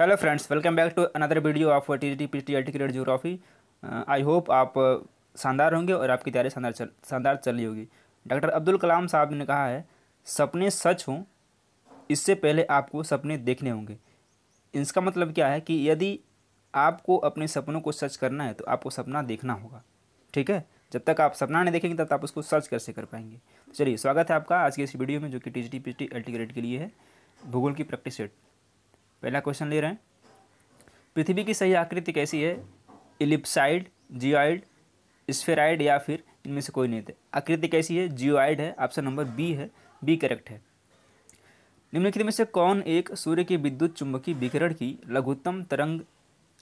hello friends welcome back to another video of T T P T L geography I hope आप uh, शानदार होंगे और आपकी तैयारी शानदार चल शानदार चल रही होगी डॉक्टर अब्दुल कलाम साहब ने कहा है सपने सच हों इससे पहले आपको सपने देखने होंगे इसका मतलब क्या है कि यदि आपको अपने सपनों को सच करना है तो आपको सपना देखना होगा ठीक है जब तक आप सपना नहीं देखेंगे तब तक आप उसको सर्च कैसे कर पाएंगे चलिए स्वागत है आपका आज के इस वीडियो में जो कि T G T P T L के लिए है भूगोल की प्रैक्टिस सेट पहला क्वेश्चन ले रहे हैं पृथ्वी की सही आकृति कैसी है इलिप्साइड जियोइड स्फेराइड या फिर इनमें से कोई नहीं थे आकृति कैसी है जियोइड है ऑप्शन नंबर बी है बी करेक्ट है निम्नलिखित में से कौन एक सूर्य के विद्युत चुंबकीय विकिरण की लघुत्तम तरंग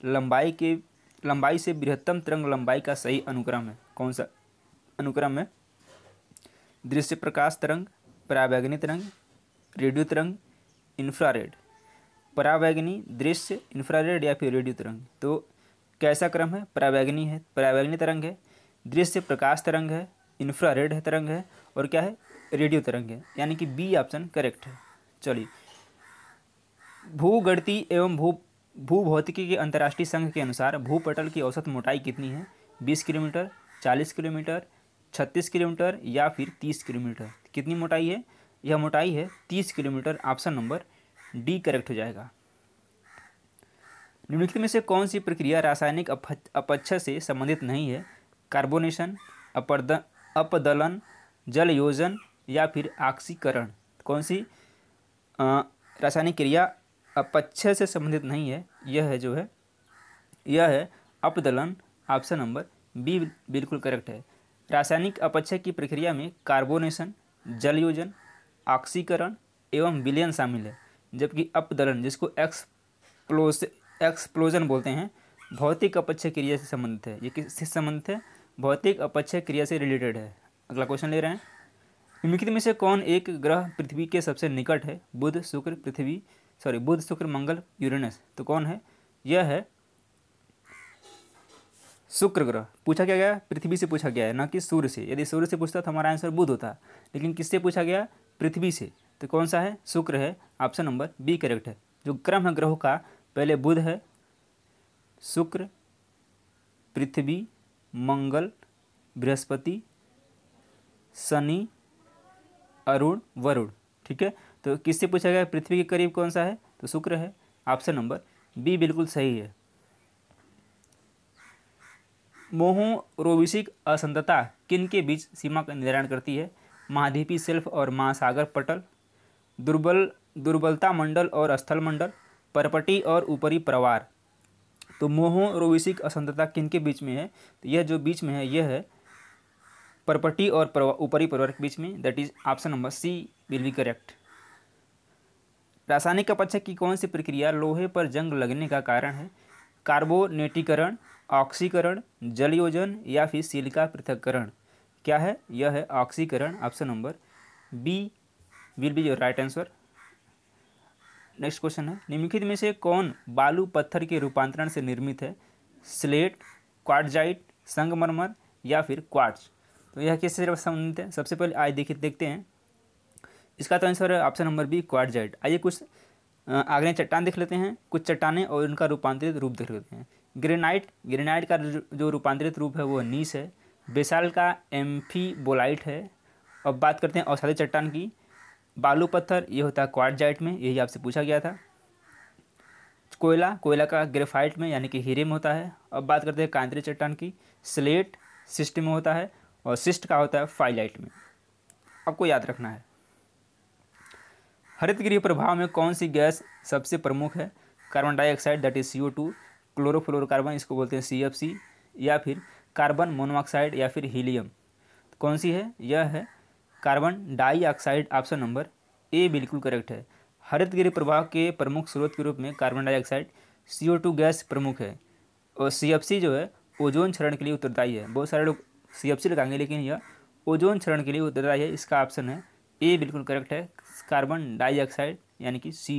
लंबाई के लंबाई से बृहत्तम तरंग लंबाई का सही अनुक्रम है कौन सा अनुक्रम है दृश्य प्रकाश तरंग प्रावैग्निक तरंग रेडियो तरंग इन्फ्रारेड परावैग्नि दृश्य इन्फ्रारेड या फिर रेडियो तरंग तो कैसा क्रम है परावैग्नि है परावैग्नि तरंग है दृश्य प्रकाश तरंग है इन्फ्रारेड है तरंग है और क्या है रेडियो तरंग है यानी कि बी ऑप्शन करेक्ट है चलिए भूगणती एवं भू भू भौतिकी के अंतर्राष्ट्रीय संघ के अनुसार भूपटल की औसत मोटाई कितनी है बीस किलोमीटर चालीस किलोमीटर छत्तीस किलोमीटर या फिर तीस किलोमीटर कितनी मोटाई है यह मोटाई है तीस kilometre option number D correct हो जाएगा निम्नलिखित में से कौन सी प्रक्रिया रासायनिक अपक्षय से संबंधित नहीं है कार्बोनेशन अपद अपदलन जल योजन या फिर आक्सीकरण कौन सी रासायनिक क्रिया अपक्षय से संबंधित नहीं है यह है जो है यह है अपदलन ऑप्शन नंबर बी बिल्कुल करेक्ट है रासायनिक अपक्षय की प्रक्रिया में कार्बोनेशन जलयोजन ऑक्सीकरण एवं विलयन शामिल है जबकि अपदलन जिसको एक्सप्लोस एक्सप्लोजन बोलते हैं भौतिक अपचय क्रिया से संबंधित है ये किससे संबंधित है भौतिक अपचय क्रिया से रिलेटेड है अगला क्वेश्चन ले रहे हैं निम्नलिखित में से कौन एक ग्रह पृथ्वी के सबसे निकट है बुध शुक्र पृथ्वी सॉरी बुध शुक्र मंगल यूरेनस तो कौन है यह है शुक्र ग्रह पूछा क्या गया पृथ्वी से पूछा गया है ना कि सूर्य से यदि सूर्य से पूछता तो हमारा आंसर बुध होता लेकिन किससे पूछा गया पृथ्वी से तो कौन सा है शुक्र है ऑप्शन नंबर बी करेक्ट है जो क्रम है ग्रहों का पहले बुध है शुक्र पृथ्वी मंगल बृहस्पति शनि अरुण वरुण ठीक है तो किससे पूछा गया पृथ्वी के करीब कौन सा है तो शुक्र है ऑप्शन नंबर बी बिल्कुल सही है मोहो रोविशिक असंतता किन के बीच सीमा का निर्धारण करती है महाद्वीपी सेल्फ और महासागर पटल दुर्बल दुर्बलता मंडल और स्थल मंडल परपटी और ऊपरी प्रवार तो मोहों और असंतता किन के बीच में है तो यह जो बीच में है यह है परपटी और ऊपरी प्रवार के बीच में that is option number C will be correct रासायनिक अपक्ष की कौन सी प्रक्रिया लोहे पर जंग लगने का कारण है कार्बोनेटीकरण ऑक्सीकरण जलयोजन या फिर सिलिका पृथककरण क्या है यह है ऑक्सीकरण option number B will be your right answer next question है निम्नलिखित में से कौन बालू पत्थर के रूपांतरण से निर्मित है स्लेट क्वार्टजाइट संगमरमर या फिर क्वार्ट्स तो यह किससे संबंधित है सबसे पहले आज देखिए देखते हैं इसका तो आंसर है ऑप्शन नंबर बी क्वार्टजाइट आइए कुछ आगरे चट्टान देख लेते हैं कुछ चट्टाने और उनका रूपांतरित रूप देख लेते हैं ग्रेनाइट ग्रेनाइट का जो रूपांतरित रूप है वो नीस है बेसाल का बोलाइट है अब बात करते हैं औषधि चट्टान की बालू पत्थर ये होता है क्वार्टजाइट में यही आपसे पूछा गया था कोयला कोयला का ग्रेफाइट में यानी कि हीरे में होता है अब बात करते हैं कांतरी चट्टान की स्लेट सिस्ट में होता है और सिस्ट का होता है फाइलाइट में आपको याद रखना है हरित गृह प्रभाव में कौन सी गैस सबसे प्रमुख है carbon dioxide that is C O two chlorofluorocarbon इसको बोलते हैं सी एफ सी या फिर कार्बन मोनोऑक्साइड या फिर हीलियम कौन सी है यह है carbon dioxide option number A बिल्कुल करेक्ट है हरित गृह प्रभाव के प्रमुख स्रोत के रूप में कार्बन डाइऑक्साइड सी गैस प्रमुख है और सी जो है ओजोन क्षरण के लिए उत्तरदायी है बहुत सारे लोग सी लगाएंगे लेकिन यह ओजोन क्षरण के लिए उत्तरदायी है इसका ऑप्शन है ए बिल्कुल करेक्ट है कार्बन डाइऑक्साइड यानी कि सी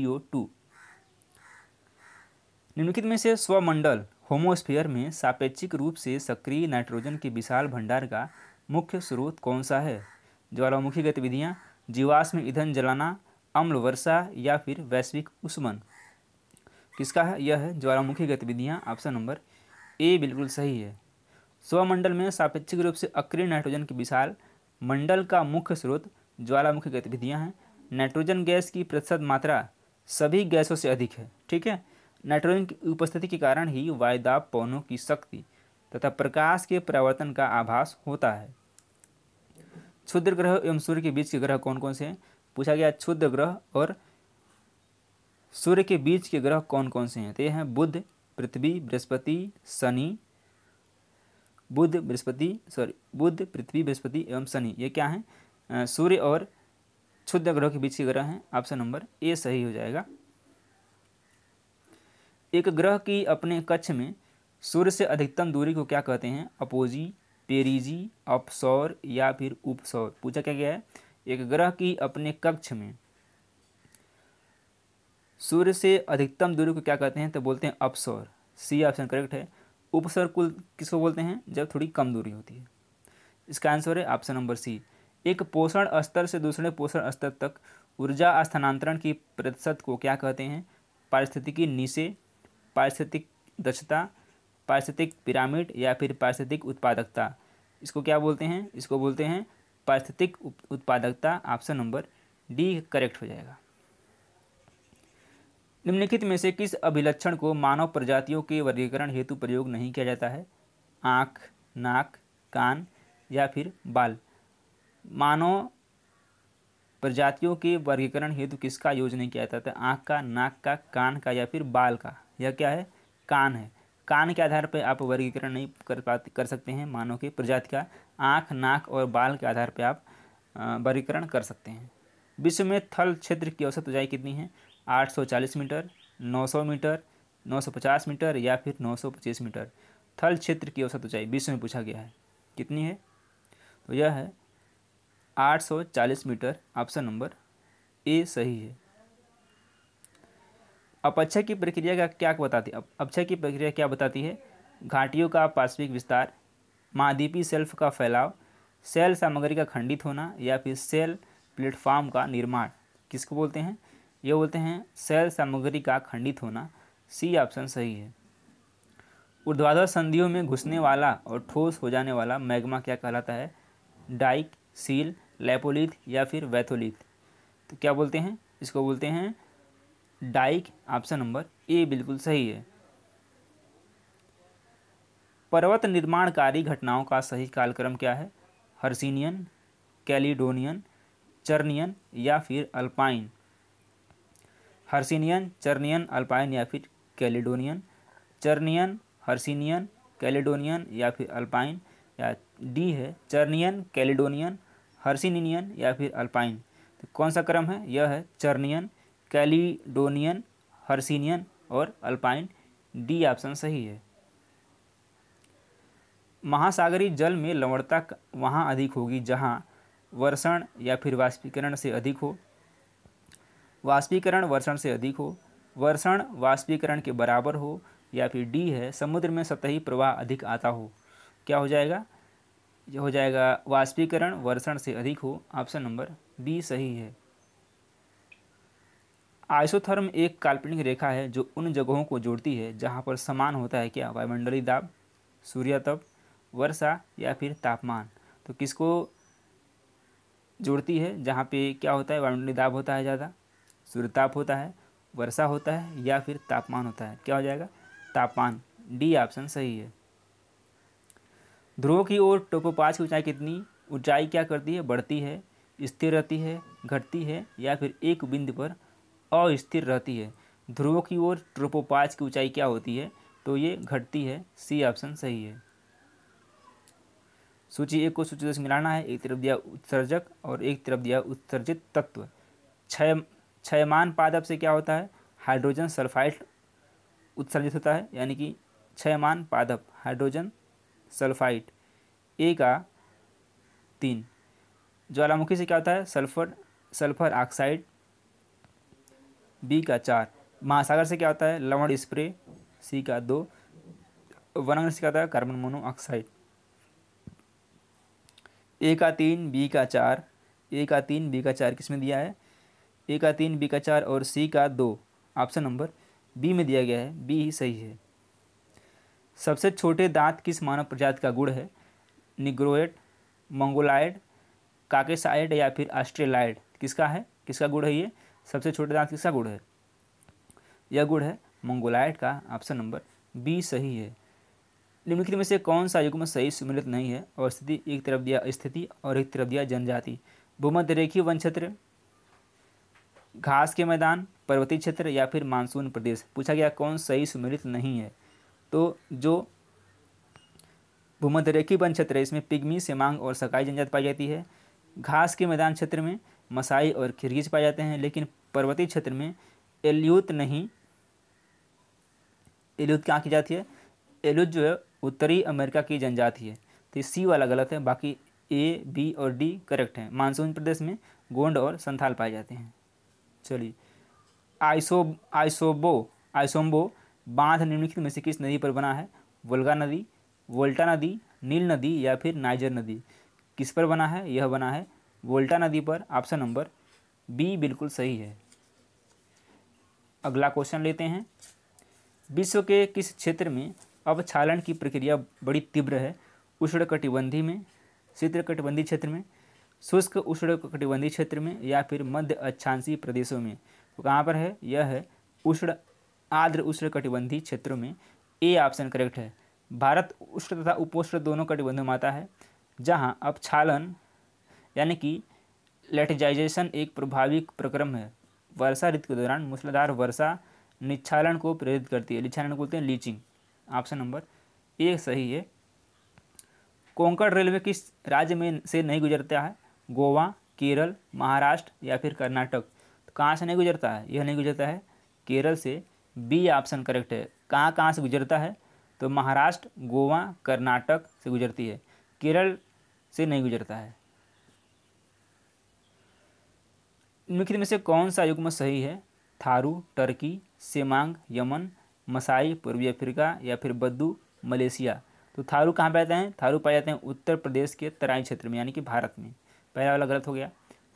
निम्नलिखित में से स्वमंडल होमोस्फीयर में सापेक्षिक रूप से सक्रिय नाइट्रोजन के विशाल भंडार का मुख्य स्रोत कौन सा है ज्वालामुखी गतिविधियाँ जीवाश्म ईंधन जलाना अम्ल वर्षा या फिर वैश्विक उष्मन किसका है यह है ज्वालामुखी गतिविधियाँ ऑप्शन नंबर ए बिल्कुल सही है स्वमंडल में सापेक्षिक रूप से अक्रिय नाइट्रोजन के विशाल मंडल का मुख्य स्रोत ज्वालामुखी गतिविधियाँ हैं नाइट्रोजन गैस की प्रतिशत मात्रा सभी गैसों से अधिक है ठीक है नाइट्रोजन की उपस्थिति के कारण ही वायुदाब पौनों की शक्ति तथा प्रकाश के परावर्तन का आभास होता है क्षुद्र ग्रह एवं सूर्य के बीच के ग्रह कौन कौन से हैं पूछा गया क्षुद्र ग्रह और सूर्य के बीच के ग्रह कौन कौन से हैं तो ये हैं बुध पृथ्वी बृहस्पति शनि बुध बृहस्पति सॉरी बुध पृथ्वी बृहस्पति एवं शनि ये क्या हैं सूर्य और क्षुद्र ग्रह के बीच के ग्रह हैं ऑप्शन नंबर ए सही हो जाएगा एक ग्रह की अपने कक्ष में सूर्य से अधिकतम दूरी को क्या कहते हैं अपोजी पेरिजी अपसौर या फिर उपसौर पूछा क्या गया है एक ग्रह की अपने कक्ष में सूर्य से अधिकतम दूरी को क्या कहते हैं तो बोलते हैं अपसौर सी ऑप्शन करेक्ट है उपसौर कुल किसको बोलते हैं जब थोड़ी कम दूरी होती है इसका आंसर है ऑप्शन नंबर सी एक पोषण स्तर से दूसरे पोषण स्तर तक ऊर्जा स्थानांतरण की प्रतिशत को क्या कहते हैं पारिस्थितिकी नीचे पारिस्थितिक दक्षता पारिस्थितिक पिरामिड या फिर पारिस्थितिक उत्पादकता इसको क्या बोलते हैं इसको बोलते हैं पारिस्थितिक उत्पादकता ऑप्शन नंबर डी करेक्ट हो जाएगा निम्नलिखित में से किस अभिलक्षण को मानव प्रजातियों के वर्गीकरण हेतु प्रयोग नहीं किया जाता है आँख नाक कान या फिर बाल मानव प्रजातियों के वर्गीकरण हेतु किसका यूज नहीं किया जाता था आँख का नाक का कान का या फिर बाल का यह क्या है कान है कान के आधार पर आप वर्गीकरण नहीं कर पाते कर सकते हैं मानव की प्रजाति का आँख नाक और बाल के आधार पर आप वर्गीकरण कर सकते हैं विश्व में थल क्षेत्र की औसत ऊंचाई कितनी है 840 मीटर 900 मीटर 950 मीटर या फिर 925 मीटर थल क्षेत्र की औसत ऊंचाई विश्व में पूछा गया है कितनी है तो यह है 840 मीटर ऑप्शन नंबर ए सही है अपक्षय की प्रक्रिया का क्या बताती है अपक्षय की प्रक्रिया क्या बताती है घाटियों का पार्श्विक विस्तार महाद्वीपी सेल्फ का फैलाव सेल सामग्री का खंडित होना या फिर सेल प्लेटफॉर्म का निर्माण किसको बोलते हैं ये बोलते हैं सेल सामग्री का खंडित होना सी ऑप्शन सही है ऊर्ध्वाधर संधियों में घुसने वाला और ठोस हो जाने वाला मैग्मा क्या कहलाता है डाइक सील लेपोलिथ या फिर वैथोलिथ तो क्या बोलते हैं इसको बोलते हैं डाइक ऑप्शन नंबर ए बिल्कुल सही है पर्वत निर्माणकारी घटनाओं का सही कालक्रम क्या है हर्सिनियन कैलिडोनियन चर्नियन या फिर अल्पाइन हर्सिनियन चर्नियन अल्पाइन या फिर कैलिडोनियन चर्नियन हर्सिनियन कैलिडोनियन या फिर अल्पाइन या डी है चर्नियन कैलिडोनियन हर्सिनियन या फिर अल्पाइन तो कौन सा क्रम है यह है चर्नियन कैलिडोनियन हर्सिनियन और अल्पाइन डी ऑप्शन सही है महासागरी जल में लवणता वहाँ अधिक होगी जहाँ वर्षण या फिर वाष्पीकरण से अधिक हो वाष्पीकरण वर्षण से अधिक हो वर्षण वाष्पीकरण के बराबर हो या फिर डी है समुद्र में सतही प्रवाह अधिक आता हो क्या हो जाएगा हो जाएगा वाष्पीकरण वर्षण से अधिक हो ऑप्शन नंबर बी सही है आइसोथर्म एक काल्पनिक रेखा है जो उन जगहों को जोड़ती है जहाँ पर समान होता है क्या वायुमंडलीय दाब तप वर्षा या फिर तापमान तो किसको जोड़ती है जहाँ पे क्या होता है वायुमंडलीय दाब होता है ज़्यादा सूर्यताप होता है वर्षा होता है या फिर तापमान होता है क्या हो जाएगा तापमान डी ऑप्शन सही है ध्रुवों की ओर टोपोपाच की ऊंचाई कितनी ऊंचाई क्या करती है बढ़ती है स्थिर रहती है घटती है या फिर एक बिंदु पर अस्थिर रहती है ध्रुवों की ओर ट्रोपोपाज की ऊंचाई क्या होती है तो ये घटती है सी ऑप्शन सही है सूची एक को सूची दस मिलाना है एक तरफ दिया उत्सर्जक और एक तरफ दिया उत्सर्जित तत्व क्षय क्षयमान पादप से क्या होता है हाइड्रोजन सल्फाइड उत्सर्जित होता है यानी कि क्षयमान पादप हाइड्रोजन सल्फाइड ए का तीन ज्वालामुखी से क्या होता है सल्फर सल्फर ऑक्साइड बी का चार महासागर से क्या होता है लवण स्प्रे सी का दो वनाग्नि से क्या होता है कार्बन मोनोऑक्साइड ए का तीन बी का चार ए का तीन बी का चार किस में दिया है ए का तीन बी का चार और सी का दो ऑप्शन नंबर बी में दिया गया है बी ही सही है सबसे छोटे दांत किस मानव प्रजाति का गुड़ है निग्रोएड मंगोलाइड काकेसाइड या फिर ऑस्ट्रेलाइड किसका है किसका गुड़ है ये सबसे छोटे दांत किसका गुड़ है यह गुड़ है मंगोलाइट का ऑप्शन नंबर बी सही है निम्नलिखित में से कौन सा युग्म सही सुमिलित नहीं है और स्थिति एक तरफ दिया स्थिति और एक तरफ दिया जनजाति भूमध्य रेखीय वन क्षेत्र घास के मैदान पर्वतीय क्षेत्र या फिर मानसून प्रदेश पूछा गया कौन सही सुमिलित नहीं है तो जो भूमध्य भूमध्यरेखी वन क्षेत्र है इसमें पिग्मी सेमांग और सकाई जनजाति पाई जाती है घास के मैदान क्षेत्र में मसाई और खिरगिज पाए जाते हैं लेकिन पर्वतीय क्षेत्र में एल्यूत नहीं एल्यूत कहाँ की जाती है एल्यूत जो है उत्तरी अमेरिका की जनजाति है तो ये सी वाला गलत है बाकी ए बी और डी करेक्ट हैं मानसून प्रदेश में गोंड और संथाल पाए जाते हैं चलिए आइसो आइसोबो आइसोम्बो बांध निम्नलिखित में से किस नदी पर बना है वोल्गा नदी वोल्टा नदी नील नदी या फिर नाइजर नदी किस पर बना है यह बना है वोल्टा नदी पर ऑप्शन नंबर बी बिल्कुल सही है अगला क्वेश्चन लेते हैं विश्व के किस क्षेत्र में अब छालन की प्रक्रिया बड़ी तीव्र है उष्ण कटिबंधी में कटिबंधी क्षेत्र में शुष्क उष्ण कटिबंधी क्षेत्र में या फिर मध्य अच्छांसी प्रदेशों में तो कहाँ पर है यह है उष्ण आर्द्र उष्ण कटिबंधी क्षेत्रों में ए ऑप्शन करेक्ट है भारत उष्ण तथा उपोष्ण दोनों कटिबंधों में आता है जहाँ अब छालन यानी कि लेटजाइजेशन एक प्रभावी प्रक्रम है वर्षा ऋतु के दौरान मूसलाधार वर्षा निच्छालन को प्रेरित करती है निच्छालन बोलते हैं लीचिंग ऑप्शन नंबर ए सही है कोंकण रेलवे किस राज्य में से नहीं गुजरता है गोवा केरल महाराष्ट्र या फिर कर्नाटक तो कहाँ से नहीं गुजरता है यह नहीं गुजरता है केरल से बी ऑप्शन करेक्ट है कहाँ कहाँ से गुजरता है तो महाराष्ट्र गोवा कर्नाटक से गुजरती है केरल से नहीं गुजरता है निम्नलिखित में से कौन सा युग्म सही है थारू टर्की सेमांग यमन मसाई पूर्वी अफ्रीका या फिर बद्दू मलेशिया तो थारू कहाँ पाए जाते हैं थारू पाए जाते हैं उत्तर प्रदेश के तराई क्षेत्र में यानी कि भारत में पहला वाला गलत हो गया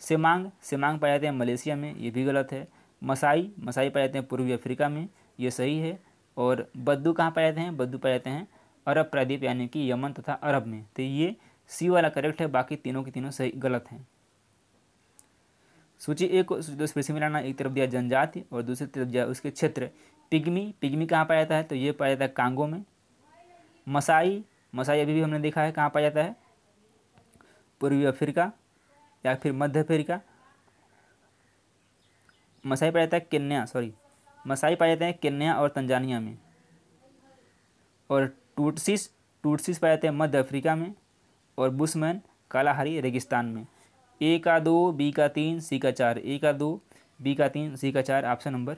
सेमांग सेमांग पाए जाते हैं मलेशिया में ये भी गलत है मसाई मसाई पाए जाते हैं पूर्वी अफ्रीका में ये सही है और बद्दू कहाँ पाए जाते हैं बद्दू पाए जाते हैं अरब प्रदीप यानी कि यमन तथा अरब में तो ये सी वाला करेक्ट है बाकी तीनों के तीनों सही गलत हैं सूची एक को दो फिर से मिलाना एक तरफ दिया जनजाति और दूसरी तरफ दिया उसके क्षेत्र पिग्मी पिग्मी कहाँ पाया जाता है तो ये पाया जाता है कांगो में मसाई मसाई अभी भी हमने देखा है कहाँ पाया जाता है पूर्वी अफ्रीका या फिर मध्य अफ्रीका मसाई पाया जाता है केन्या सॉरी मसाई पाए जाते हैं केन्या और तंजानिया में और टूटसिस टूटसिस पाए जाते हैं मध्य अफ्रीका में और बुशमैन कालाहारी रेगिस्तान में ए का दो बी का तीन सी का चार ए का दो बी का तीन सी का चार ऑप्शन नंबर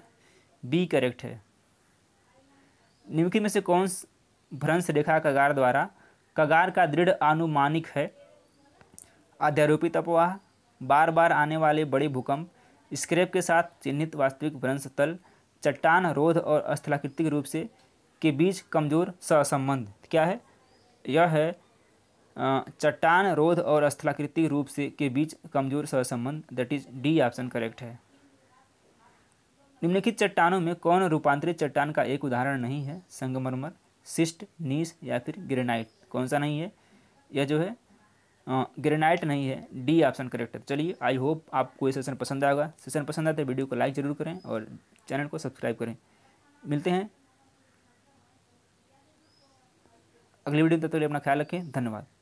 बी करेक्ट है निम्नलिखित में से कौन भ्रंश रेखा कगार द्वारा कगार का दृढ़ आनुमानिक है अध्यारोपित अपवाह बार बार आने वाले बड़े भूकंप स्क्रैप के साथ चिन्हित वास्तविक भ्रंश तल चट्टान रोध और स्थलाकृतिक रूप से के बीच कमजोर सहसंबंध क्या है यह है चट्टान रोध और स्थलाकृति रूप से के बीच कमजोर सहसंबंध that is D option correct है निम्नलिखित चट्टानों में कौन रूपांतरित चट्टान का एक उदाहरण नहीं है संगमरमर सिस्ट नीस या फिर ग्रेनाइट कौन सा नहीं है यह जो है ग्रेनाइट नहीं है डी ऑप्शन करेक्ट है चलिए आई होप आपको ये सेशन पसंद आएगा सेशन पसंद आता है वीडियो को लाइक ज़रूर करें और चैनल को सब्सक्राइब करें मिलते हैं अगली वीडियो तक तो अपना ख्याल रखें धन्यवाद